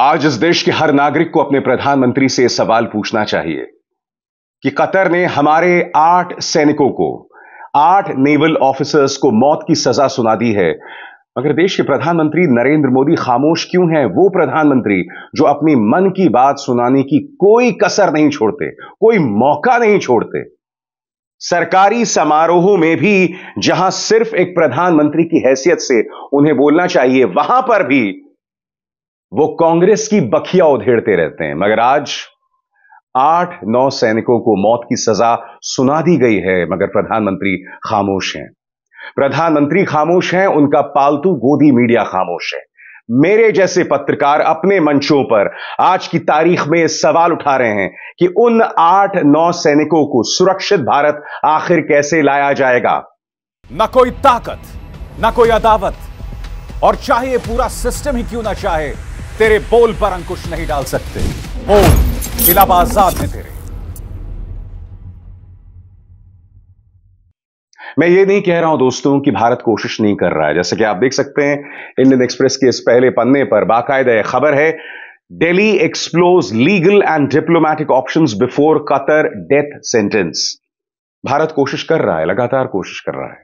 आज इस देश के हर नागरिक को अपने प्रधानमंत्री से सवाल पूछना चाहिए कि कतर ने हमारे आठ सैनिकों को आठ नेवल ऑफिसर्स को मौत की सजा सुना दी है मगर देश के प्रधानमंत्री नरेंद्र मोदी खामोश क्यों हैं वो प्रधानमंत्री जो अपनी मन की बात सुनाने की कोई कसर नहीं छोड़ते कोई मौका नहीं छोड़ते सरकारी समारोहों में भी जहां सिर्फ एक प्रधानमंत्री की हैसियत से उन्हें बोलना चाहिए वहां पर भी वो कांग्रेस की बखिया उधेड़ते रहते हैं मगर आज आठ नौ सैनिकों को मौत की सजा सुना दी गई है मगर प्रधानमंत्री खामोश हैं प्रधानमंत्री खामोश हैं उनका पालतू गोदी मीडिया खामोश है मेरे जैसे पत्रकार अपने मंचों पर आज की तारीख में सवाल उठा रहे हैं कि उन आठ नौ सैनिकों को सुरक्षित भारत आखिर कैसे लाया जाएगा न कोई ताकत न कोई अदावत और चाहे पूरा सिस्टम ही क्यों ना चाहे तेरे बोल पर अंकुश नहीं डाल सकते बोल इलाहाबाद में तेरे मैं ये नहीं कह रहा हूं दोस्तों कि भारत कोशिश नहीं कर रहा है जैसे कि आप देख सकते हैं इंडियन एक्सप्रेस के इस पहले पन्ने पर बाकायदा खबर है Delhi explores legal and diplomatic options before Qatar death sentence Bharat कोशिश कर रहा है लगातार कोशिश कर रहा है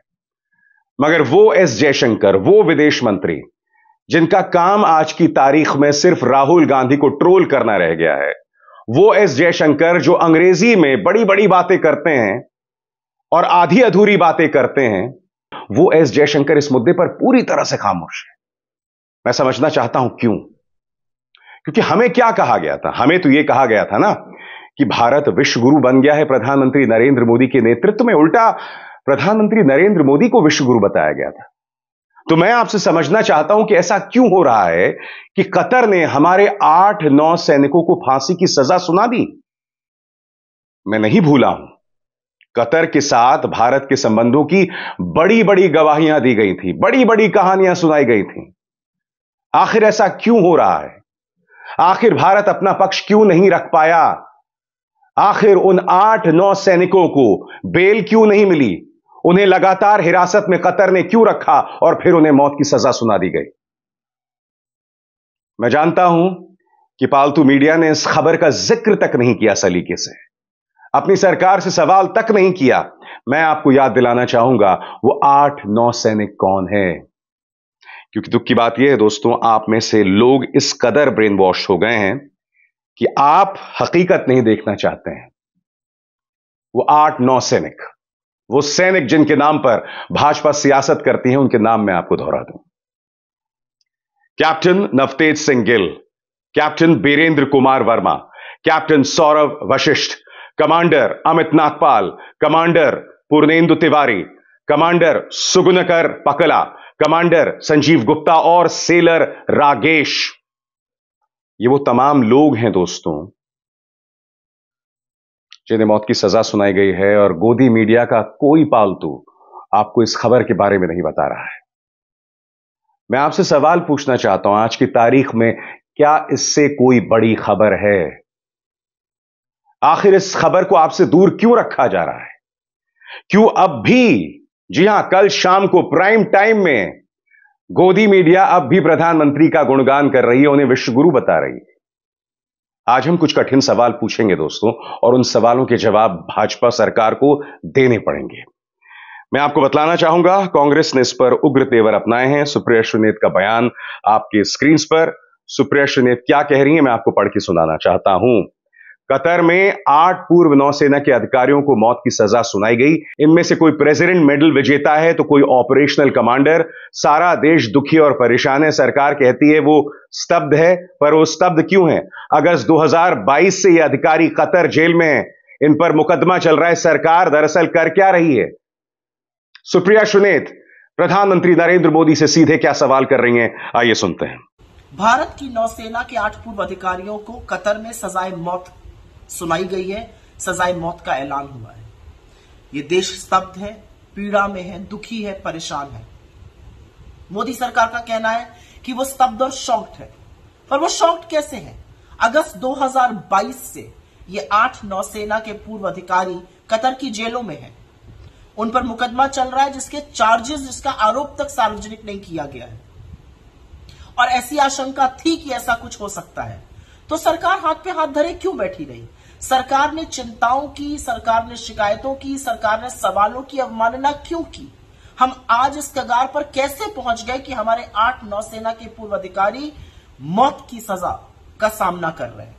मगर वो एस जयशंकर वो विदेश मंत्री जिनका काम आज की तारीख में सिर्फ राहुल गांधी को ट्रोल करना रह गया है वो एस जयशंकर जो अंग्रेजी में बड़ी बड़ी बातें करते हैं और आधी अधूरी बातें करते हैं वो एस जयशंकर इस मुद्दे पर पूरी तरह से खामोश है मैं समझना चाहता हूं क्यों क्योंकि हमें क्या कहा गया था हमें तो यह कहा गया था ना कि भारत विश्व गुरु बन गया है प्रधानमंत्री नरेंद्र मोदी के नेतृत्व में उल्टा प्रधानमंत्री नरेंद्र मोदी को विश्व गुरु बताया गया था तो मैं आपसे समझना चाहता हूं कि ऐसा क्यों हो रहा है कि कतर ने हमारे आठ नौ सैनिकों को फांसी की सजा सुना दी मैं नहीं भूला हूं कतर के साथ भारत के संबंधों की बड़ी बड़ी गवाहियां दी गई थी बड़ी बड़ी कहानियां सुनाई गई थी आखिर ऐसा क्यों हो रहा है आखिर भारत अपना पक्ष क्यों नहीं रख पाया आखिर उन आठ नौ सैनिकों को बेल क्यों नहीं मिली उन्हें लगातार हिरासत में कतर ने क्यों रखा और फिर उन्हें मौत की सजा सुना दी गई मैं जानता हूं कि पालतू मीडिया ने इस खबर का जिक्र तक नहीं किया सलीके से अपनी सरकार से सवाल तक नहीं किया मैं आपको याद दिलाना चाहूंगा वो आठ नौ सैनिक कौन है क्योंकि दुख की बात यह है दोस्तों आप में से लोग इस कदर ब्रेन वॉश हो गए हैं कि आप हकीकत नहीं देखना चाहते हैं वो आठ नौ सैनिक वो सैनिक जिनके नाम पर भाजपा सियासत करती है उनके नाम मैं आपको दोहरा दूं captain Navtej Singh Gill captain Birendra Kumar Verma captain Saurabh Vashishth commander Amit Nagpal commander Purnendu Tiwari commander Sugunakar Pakala commander Sanjeev Gupta और सेलर रागेश ये वो तमाम लोग हैं दोस्तों जिन्हें मौत की सजा सुनाई गई है और गोदी मीडिया का कोई पालतू आपको इस खबर के बारे में नहीं बता रहा है मैं आपसे सवाल पूछना चाहता हूं आज की तारीख में क्या इससे कोई बड़ी खबर है आखिर इस खबर को आपसे दूर क्यों रखा जा रहा है क्यों अब भी जी हां कल शाम को प्राइम टाइम में गोदी मीडिया अब भी प्रधानमंत्री का गुणगान कर रही है उन्हें विश्वगुरु बता रही है आज हम कुछ कठिन सवाल पूछेंगे दोस्तों और उन सवालों के जवाब भाजपा सरकार को देने पड़ेंगे मैं आपको बतलाना चाहूंगा कांग्रेस ने इस पर उग्र तेवर अपनाए हैं सुप्रिया सुनेत का बयान आपके स्क्रीन पर सुप्रिया सुनेत क्या कह रही है मैं आपको पढ़ के सुनाना चाहता हूं कतर में आठ पूर्व नौसेना के अधिकारियों को मौत की सजा सुनाई गई इनमें से कोई प्रेसिडेंट मेडल विजेता है तो कोई ऑपरेशनल कमांडर सारा देश दुखी और परेशान है सरकार कहती है वो स्तब्ध है पर वो स्तब्ध क्यों है अगस्त 2022 से ये अधिकारी कतर जेल में है इन पर मुकदमा चल रहा है सरकार दरअसल कर क्या रही है सुप्रिया सुनेत प्रधानमंत्री नरेंद्र मोदी से सीधे क्या सवाल कर रही हैं आइए सुनते हैं भारत की नौसेना के आठ पूर्व अधिकारियों को कतर में सजाए मौत सुनाई गई है सजाए मौत का ऐलान हुआ है ये देश स्तब्ध है पीड़ा में है दुखी है परेशान है मोदी सरकार का कहना है कि वो स्तब्ध और शॉक्ट है पर वो शॉक्ट कैसे है अगस्त 2022 से ये आठ नौसेना के पूर्व अधिकारी कतर की जेलों में हैं। उन पर मुकदमा चल रहा है जिसके चार्जेस जिसका आरोप तक सार्वजनिक नहीं किया गया है और ऐसी आशंका थी कि ऐसा कुछ हो सकता है तो सरकार हाथ पे हाथ धरे क्यों बैठी रही सरकार ने चिंताओं की सरकार ने शिकायतों की सरकार ने सवालों की अवमानना क्यों की हम आज इस कगार पर कैसे पहुंच गए कि हमारे आठ नौसेना के पूर्व अधिकारी मौत की सजा का सामना कर रहे हैं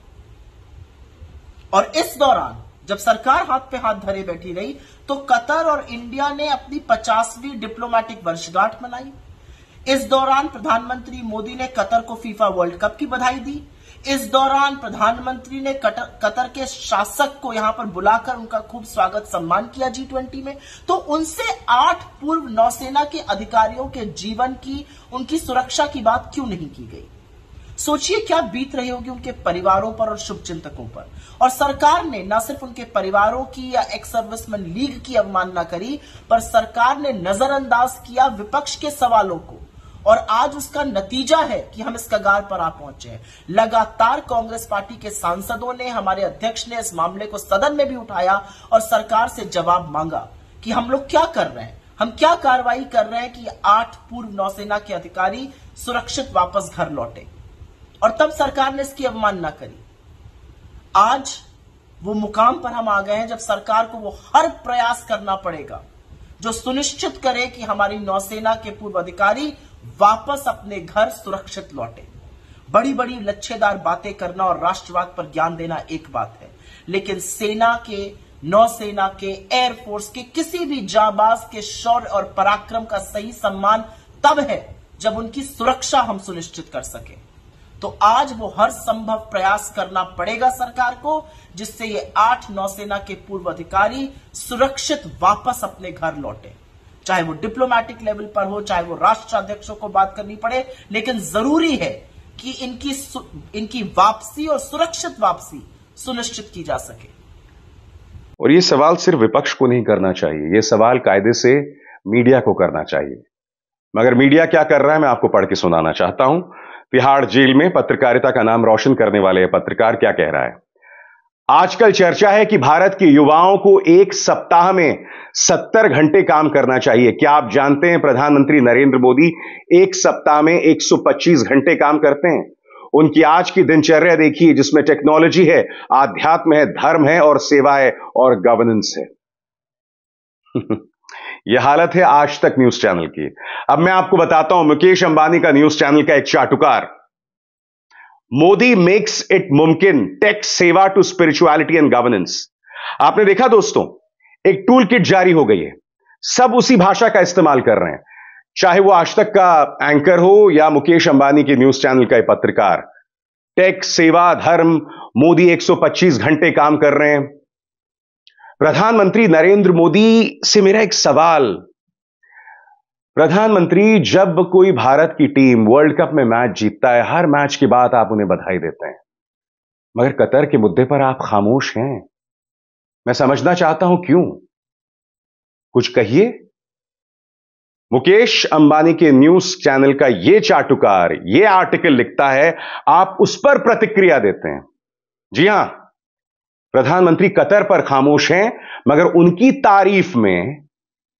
और इस दौरान जब सरकार हाथ पे हाथ धरे बैठी रही तो कतर और इंडिया ने अपनी पचासवीं डिप्लोमेटिक वर्षगांठ मनाई इस दौरान प्रधानमंत्री मोदी ने कतर को फीफा वर्ल्ड कप की बधाई दी इस दौरान प्रधानमंत्री ने कतर के शासक को यहां पर बुलाकर उनका खूब स्वागत सम्मान किया जी ट्वेंटी में तो उनसे आठ पूर्व नौसेना के अधिकारियों के जीवन की उनकी सुरक्षा की बात क्यों नहीं की गई सोचिए क्या बीत रही होगी उनके परिवारों पर और शुभचिंतकों पर और सरकार ने न सिर्फ उनके परिवारों की या एक्स सर्विसमैन लीग की अवमानना करी पर सरकार ने नजरअंदाज किया विपक्ष के सवालों को और आज उसका नतीजा है कि हम इस कगार पर आ पहुंचे हैं लगातार कांग्रेस पार्टी के सांसदों ने हमारे अध्यक्ष ने इस मामले को सदन में भी उठाया और सरकार से जवाब मांगा कि हम लोग क्या कर रहे हैं हम क्या कार्रवाई कर रहे हैं कि आठ पूर्व नौसेना के अधिकारी सुरक्षित वापस घर लौटे और तब सरकार ने इसकी अवमानना करी आज वो मुकाम पर हम आ गए हैं जब सरकार को वो हर प्रयास करना पड़ेगा जो सुनिश्चित करे कि हमारी नौसेना के पूर्व अधिकारी वापस अपने घर सुरक्षित लौटे बड़ी बड़ी लच्छेदार बातें करना और राष्ट्रवाद पर ज्ञान देना एक बात है लेकिन सेना के नौसेना के एयरफोर्स के किसी भी जाबाज के शौर्य और पराक्रम का सही सम्मान तब है जब उनकी सुरक्षा हम सुनिश्चित कर सके तो आज वो हर संभव प्रयास करना पड़ेगा सरकार को जिससे ये आठ नौसेना के पूर्व अधिकारी सुरक्षित वापस अपने घर लौटे चाहे वो डिप्लोमेटिक लेवल पर हो चाहे वो राष्ट्र अध्यक्षों को बात करनी पड़े लेकिन जरूरी है कि इनकी इनकी वापसी और सुरक्षित वापसी सुनिश्चित की जा सके और ये सवाल सिर्फ विपक्ष को नहीं करना चाहिए ये सवाल कायदे से मीडिया को करना चाहिए मगर मीडिया क्या कर रहा है मैं आपको पढ़ के सुनाना चाहता हूं तिहाड़ जेल में पत्रकारिता का नाम रोशन करने वाले पत्रकार क्या कह रहा है आजकल चर्चा है कि भारत के युवाओं को एक सप्ताह में सत्तर घंटे काम करना चाहिए क्या आप जानते हैं प्रधानमंत्री नरेंद्र मोदी एक सप्ताह में 125 घंटे काम करते हैं उनकी आज की दिनचर्या देखिए जिसमें टेक्नोलॉजी है आध्यात्म है धर्म है और सेवा है और गवर्नेंस है यह हालत है आज तक न्यूज चैनल की अब मैं आपको बताता हूं मुकेश अंबानी का न्यूज चैनल का एक चाटुकार मोदी मेक्स इट मुमकिन takes seva to spirituality and governance आपने देखा दोस्तों एक टूल किट जारी हो गई है सब उसी भाषा का इस्तेमाल कर रहे हैं चाहे वो आज तक का एंकर हो या मुकेश अंबानी के न्यूज चैनल का पत्रकार टैक्स सेवा धर्म मोदी 125 घंटे काम कर रहे हैं प्रधानमंत्री नरेंद्र मोदी से मेरा एक सवाल प्रधानमंत्री जब कोई भारत की टीम वर्ल्ड कप में मैच जीतता है हर मैच के बाद आप उन्हें बधाई देते हैं मगर कतर के मुद्दे पर आप खामोश हैं मैं समझना चाहता हूं क्यों कुछ कहिए मुकेश अंबानी के न्यूज चैनल का यह चाटुकार ये आर्टिकल लिखता है आप उस पर प्रतिक्रिया देते हैं जी हां प्रधानमंत्री कतर पर खामोश हैं मगर उनकी तारीफ में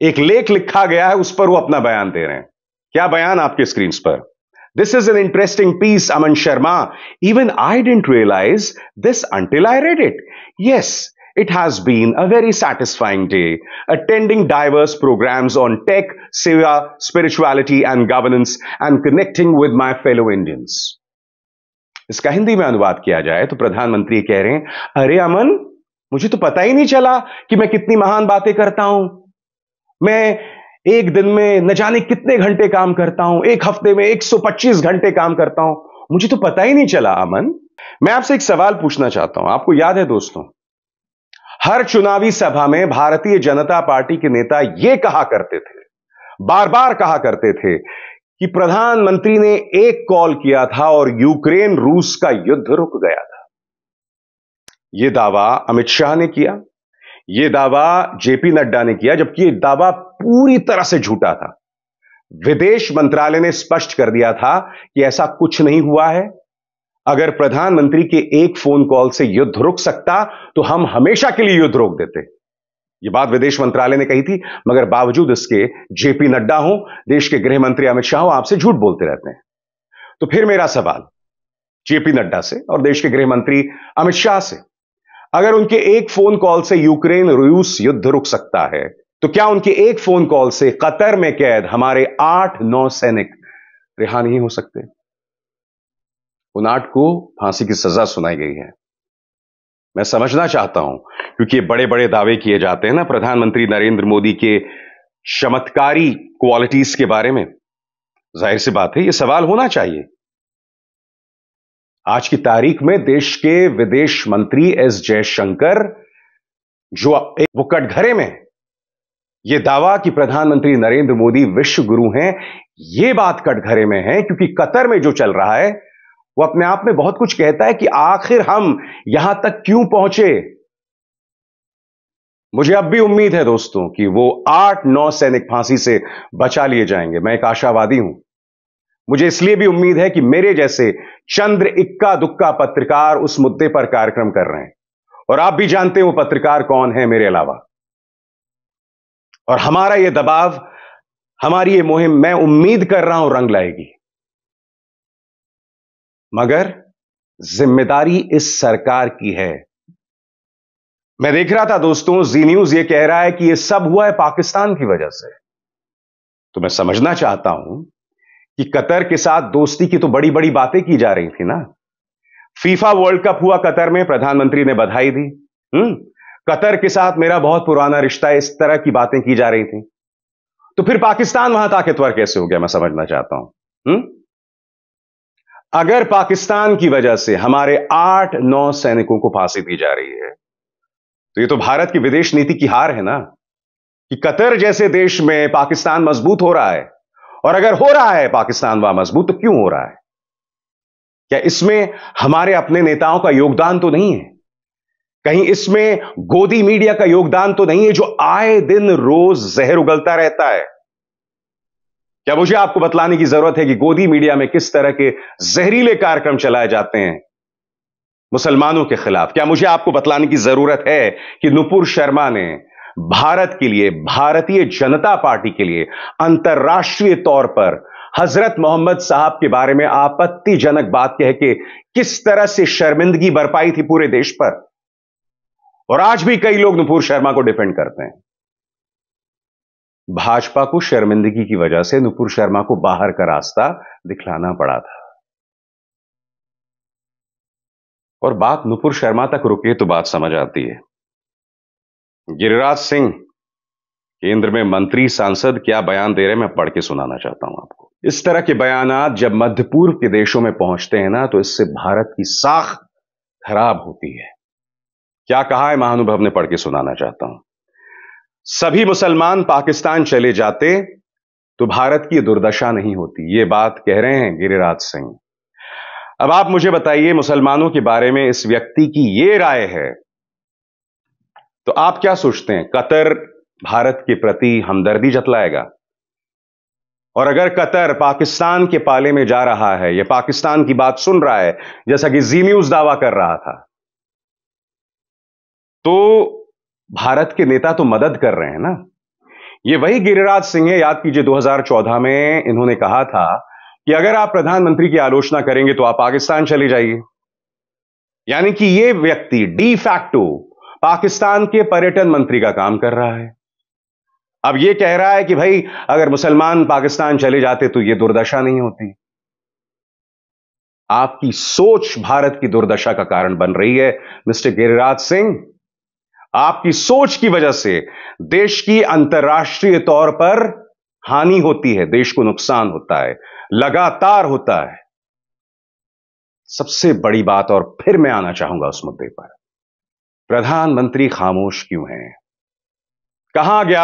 एक लेख लिखा गया है उस पर वो अपना बयान दे रहे हैं क्या बयान आपके स्क्रीन पर this is an interesting piece Aman Sharma even I didn't realise this until I read it yes It has been a very satisfying day, attending diverse programs on tech, seva, spirituality and governance and connecting with my fellow Indians. इसका हिंदी में अनुवाद किया जाए तो प्रधानमंत्री कह रहे हैं अरे अमन मुझे तो पता ही नहीं चला कि मैं कितनी महान बातें करता हूं मैं एक दिन में न जाने कितने घंटे काम करता हूं एक हफ्ते में 125 घंटे काम करता हूं मुझे तो पता ही नहीं चला अमन मैं आपसे एक सवाल पूछना चाहता हूं आपको याद है दोस्तों हर चुनावी सभा में भारतीय जनता पार्टी के नेता यह कहा करते थे बार बार कहा करते थे कि प्रधानमंत्री ने एक कॉल किया था और यूक्रेन रूस का युद्ध रुक गया था यह दावा अमित शाह ने किया यह दावा जेपी नड्डा ने किया जबकि यह दावा पूरी तरह से झूठा था विदेश मंत्रालय ने स्पष्ट कर दिया था कि ऐसा कुछ नहीं हुआ है अगर प्रधानमंत्री के एक फोन कॉल से युद्ध रुक सकता तो हम हमेशा के लिए युद्ध रोक देते यह बात विदेश मंत्रालय ने कही थी मगर बावजूद इसके जेपी नड्डा हो देश के गृह मंत्री अमित शाह हो आपसे झूठ बोलते रहते हैं तो फिर मेरा सवाल जेपी नड्डा से और देश के गृह मंत्री अमित शाह से अगर उनके एक फोन कॉल से यूक्रेन रूस युद्ध रुक सकता है तो क्या उनके एक फोन कॉल से कतर में कैद हमारे आठ नौ सैनिक रिहा नहीं हो सकते उन आठ को फांसी की सजा सुनाई गई है मैं समझना चाहता हूं क्योंकि बड़े बड़े दावे किए जाते हैं ना प्रधानमंत्री नरेंद्र मोदी के चमत्कारी क्वालिटीज के बारे में जाहिर सी बात है यह सवाल होना चाहिए आज की तारीख में देश के विदेश मंत्री एस जयशंकर जो वो कटघरे में ये दावा कि प्रधानमंत्री नरेंद्र मोदी विश्व गुरु हैं ये बात कटघरे में है क्योंकि कतर में जो चल रहा है वो अपने आप में बहुत कुछ कहता है कि आखिर हम यहां तक क्यों पहुंचे मुझे अब भी उम्मीद है दोस्तों कि वो आठ नौ सैनिक फांसी से बचा लिए जाएंगे मैं एक आशावादी हूं मुझे इसलिए भी उम्मीद है कि मेरे जैसे चंद्र इक्का दुक्का पत्रकार उस मुद्दे पर कार्यक्रम कर रहे हैं और आप भी जानते हो पत्रकार कौन है मेरे अलावा और हमारा यह दबाव हमारी ये मुहिम मैं उम्मीद कर रहा हूं रंग लाएगी मगर जिम्मेदारी इस सरकार की है मैं देख रहा था दोस्तों जी न्यूज यह कह रहा है कि यह सब हुआ है पाकिस्तान की वजह से तो मैं समझना चाहता हूं कि कतर के साथ दोस्ती की तो बड़ी बड़ी बातें की जा रही थी ना फीफा वर्ल्ड कप हुआ कतर में प्रधानमंत्री ने बधाई दी हम्म कतर के साथ मेरा बहुत पुराना रिश्ता है इस तरह की बातें की जा रही थी तो फिर पाकिस्तान वहां ताकतवर कैसे हो गया मैं समझना चाहता हूं हुँ? हम्म, अगर पाकिस्तान की वजह से हमारे आठ नौ सैनिकों को फांसी दी जा रही है तो ये तो भारत की विदेश नीति की हार है ना कि कतर जैसे देश में पाकिस्तान मजबूत हो रहा है और अगर हो रहा है पाकिस्तान वहां मजबूत तो क्यों हो रहा है क्या इसमें हमारे अपने नेताओं का योगदान तो नहीं है कहीं इसमें गोदी मीडिया का योगदान तो नहीं है जो आए दिन रोज जहर उगलता रहता है क्या मुझे आपको बतलाने की जरूरत है कि गोदी मीडिया में किस तरह के जहरीले कार्यक्रम चलाए जाते हैं मुसलमानों के खिलाफ क्या मुझे आपको बतलाने की जरूरत है कि नुपुर शर्मा ने भारत के लिए भारतीय जनता पार्टी के लिए अंतर्राष्ट्रीय तौर पर हजरत मोहम्मद साहब के बारे में आपत्तिजनक बात कह के किस तरह से शर्मिंदगी बरपाई थी पूरे देश पर और आज भी कई लोग नुपुर शर्मा को डिफेंड करते हैं भाजपा को शर्मिंदगी की वजह से नुपुर शर्मा को बाहर का रास्ता दिखलाना पड़ा था और बात नुपुर शर्मा तक रुके तो बात समझ आती है गिरिराज सिंह केंद्र में मंत्री सांसद क्या बयान दे रहे हैं मैं पढ़ के सुनाना चाहता हूं आपको इस तरह के बयान जब मध्य पूर्व के देशों में पहुंचते हैं ना तो इससे भारत की साख खराब होती है क्या कहा है महानुभव ने पढ़ के सुनाना चाहता हूं सभी मुसलमान पाकिस्तान चले जाते तो भारत की दुर्दशा नहीं होती ये बात कह रहे हैं गिरिराज सिंह अब आप मुझे बताइए मुसलमानों के बारे में इस व्यक्ति की ये राय है तो आप क्या सोचते हैं कतर भारत के प्रति हमदर्दी जतलाएगा और अगर कतर पाकिस्तान के पाले में जा रहा है या पाकिस्तान की बात सुन रहा है जैसा कि जी न्यूज दावा कर रहा था तो भारत के नेता तो मदद कर रहे हैं ना ये वही गिरिराज सिंह है याद कीजिए 2014 में इन्होंने कहा था कि अगर आप प्रधानमंत्री की आलोचना करेंगे तो आप पाकिस्तान चले जाइए यानी कि ये व्यक्ति डी फैक्टो पाकिस्तान के पर्यटन मंत्री का काम कर रहा है अब यह कह रहा है कि भाई अगर मुसलमान पाकिस्तान चले जाते तो यह दुर्दशा नहीं होती आपकी सोच भारत की दुर्दशा का कारण बन रही है मिस्टर गिरिराज सिंह आपकी सोच की वजह से देश की अंतर्राष्ट्रीय तौर पर हानि होती है देश को नुकसान होता है लगातार होता है सबसे बड़ी बात और फिर मैं आना चाहूंगा उस मुद्दे पर प्रधानमंत्री खामोश क्यों हैं कहा गया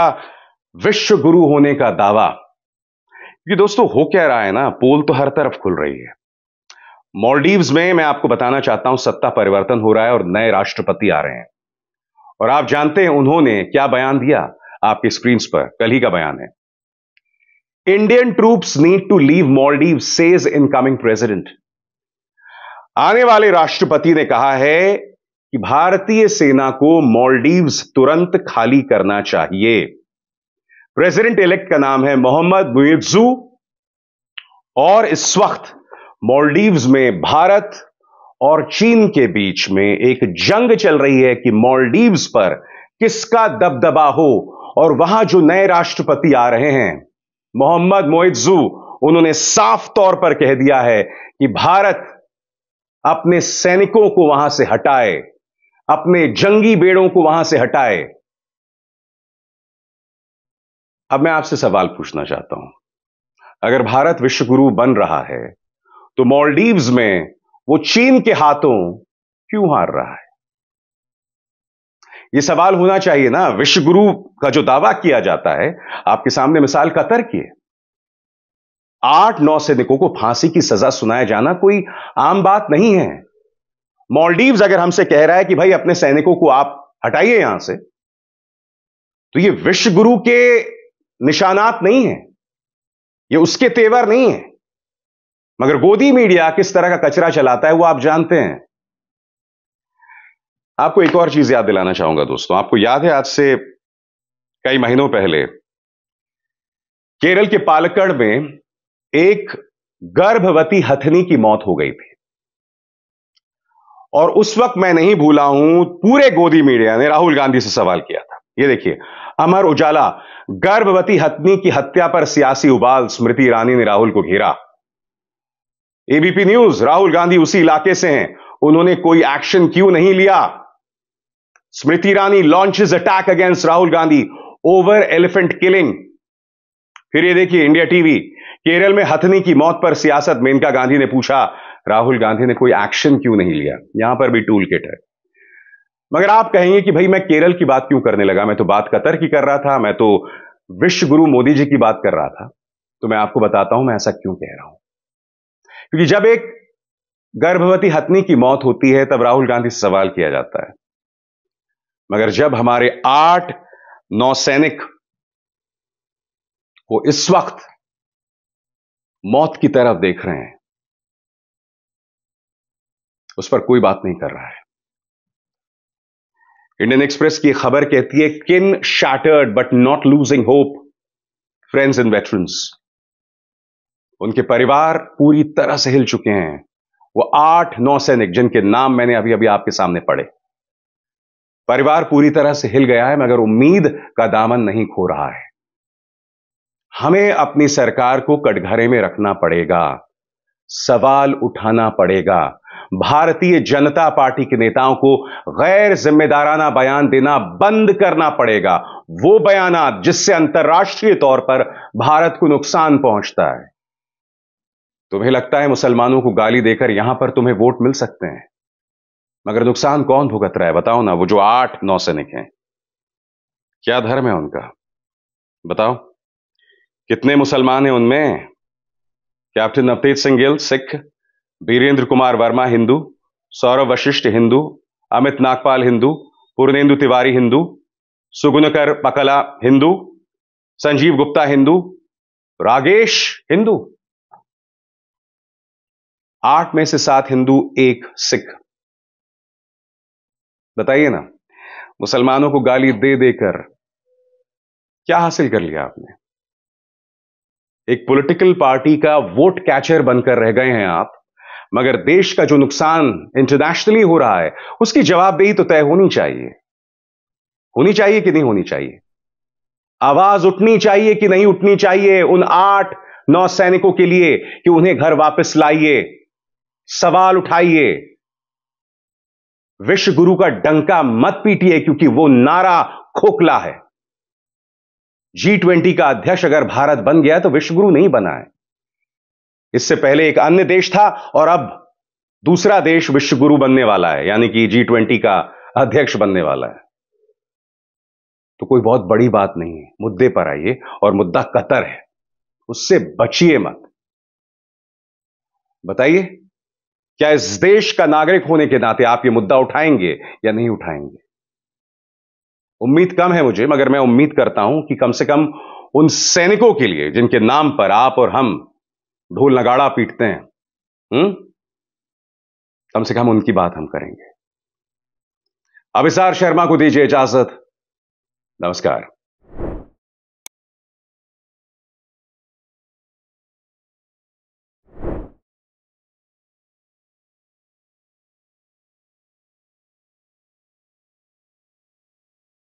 विश्व गुरु होने का दावा क्योंकि दोस्तों हो क्या रहा है ना पोल तो हर तरफ खुल रही है मॉलडीव्स में मैं आपको बताना चाहता हूं सत्ता परिवर्तन हो रहा है और नए राष्ट्रपति आ रहे हैं और आप जानते हैं उन्होंने क्या बयान दिया आपके स्क्रीन पर कल ही का बयान है Indian troops need to leave Maldive says incoming president आने वाले राष्ट्रपति ने कहा है कि भारतीय सेना को मॉलडीव्स तुरंत खाली करना चाहिए प्रेसिडेंट इलेक्ट का नाम है मोहम्मद मुइजू और इस वक्त मॉलडीव्स में भारत और चीन के बीच में एक जंग चल रही है कि मॉलडीव्स पर किसका दबदबा हो और वहां जो नए राष्ट्रपति आ रहे हैं मोहम्मद मोइजू उन्होंने साफ तौर पर कह दिया है कि भारत अपने सैनिकों को वहां से हटाए अपने जंगी बेड़ों को वहां से हटाए अब मैं आपसे सवाल पूछना चाहता हूं अगर भारत विश्वगुरु बन रहा है तो मॉलडीव्स में वो चीन के हाथों क्यों हार रहा है ये सवाल होना चाहिए ना विश्वगुरु का जो दावा किया जाता है आपके सामने मिसाल कतर की है आठ नौ सैनिकों को फांसी की सजा सुनाया जाना कोई आम बात नहीं है मॉलडीव्स अगर हमसे कह रहा है कि भाई अपने सैनिकों को आप हटाइए यहां से तो ये विश्व गुरु के निशानात नहीं है ये उसके तेवर नहीं है मगर गोदी मीडिया किस तरह का कचरा चलाता है वो आप जानते हैं आपको एक और चीज याद दिलाना चाहूंगा दोस्तों आपको याद है आज से कई महीनों पहले केरल के पालकड़ में एक गर्भवती हथनी की मौत हो गई थी और उस वक्त मैं नहीं भूला हूं पूरे गोदी मीडिया ने राहुल गांधी से सवाल किया था ये देखिए अमर उजाला गर्भवती हथनी की हत्या पर सियासी उबाल स्मृति ईरानी ने राहुल को घेरा एबीपी न्यूज राहुल गांधी उसी इलाके से हैं उन्होंने कोई एक्शन क्यों नहीं लिया Smriti Irani launches attack against Rahul Gandhi over elephant killing फिर ये देखिए इंडिया टीवी केरल में हथनी की मौत पर सियासत मेनका गांधी ने पूछा राहुल गांधी ने कोई एक्शन क्यों नहीं लिया यहां पर भी टूल किट है मगर आप कहेंगे कि भाई मैं केरल की बात क्यों करने लगा मैं तो बात कतर की कर रहा था मैं तो विश्व गुरु मोदी जी की बात कर रहा था तो मैं आपको बताता हूं मैं ऐसा क्यों कह रहा हूं क्योंकि जब एक गर्भवती हथनी की मौत होती है तब राहुल गांधी सवाल किया जाता है मगर जब हमारे आठ नौसैनिक को इस वक्त मौत की तरफ देख रहे हैं उस पर कोई बात नहीं कर रहा है इंडियन एक्सप्रेस की खबर कहती है kin shattered but not losing hope friends and veterans उनके परिवार पूरी तरह से हिल चुके हैं वो आठ नौ सैनिक जिनके नाम मैंने अभी अभी आपके सामने पढ़े परिवार पूरी तरह से हिल गया है मगर उम्मीद का दामन नहीं खो रहा है हमें अपनी सरकार को कटघरे में रखना पड़ेगा सवाल उठाना पड़ेगा भारतीय जनता पार्टी के नेताओं को गैर जिम्मेदाराना बयान देना बंद करना पड़ेगा वो बयान जिससे अंतर्राष्ट्रीय तौर पर भारत को नुकसान पहुंचता है तुम्हें लगता है मुसलमानों को गाली देकर यहां पर तुम्हें वोट मिल सकते हैं मगर नुकसान कौन भुगत रहा है बताओ ना वो जो आठ नौ सैनिक हैं क्या धर्म है उनका बताओ कितने मुसलमान हैं उनमें कैप्टन नवतेज सिंह गिल सिख वीरेंद्र कुमार वर्मा हिंदू सौरभ वशिष्ठ हिंदू अमित नागपाल हिंदू पूर्णेंदु तिवारी हिंदू सुगुनकर पकला हिंदू संजीव गुप्ता हिंदू रागेश हिंदू आठ में से सात हिंदू एक सिख बताइए ना मुसलमानों को गाली दे देकर क्या हासिल कर लिया आपने एक पॉलिटिकल पार्टी का वोट कैचर बनकर रह गए हैं आप मगर देश का जो नुकसान इंटरनेशनली हो रहा है उसकी जवाबदेही तो तय होनी चाहिए होनी चाहिए कि नहीं होनी चाहिए आवाज उठनी चाहिए कि नहीं उठनी चाहिए उन आठ नौ सैनिकों के लिए कि उन्हें घर वापस लाइए सवाल उठाइए विश्व गुरु का डंका मत पीटिए क्योंकि वो नारा खोखला है जी ट्वेंटी का अध्यक्ष अगर भारत बन गया तो विश्व गुरु नहीं बना है इससे पहले एक अन्य देश था और अब दूसरा देश विश्व गुरु बनने वाला है यानी कि जी ट्वेंटी का अध्यक्ष बनने वाला है तो कोई बहुत बड़ी बात नहीं है मुद्दे पर आइए और मुद्दा कतर है उससे बचिए मत बताइए क्या इस देश का नागरिक होने के नाते आप ये मुद्दा उठाएंगे या नहीं उठाएंगे उम्मीद कम है मुझे मगर मैं उम्मीद करता हूं कि कम से कम उन सैनिकों के लिए जिनके नाम पर आप और हम ढोल नगाड़ा पीटते हैं हुँ? हम्म? कम से कम उनकी बात हम करेंगे अभिसार शर्मा को दीजिए इजाजत नमस्कार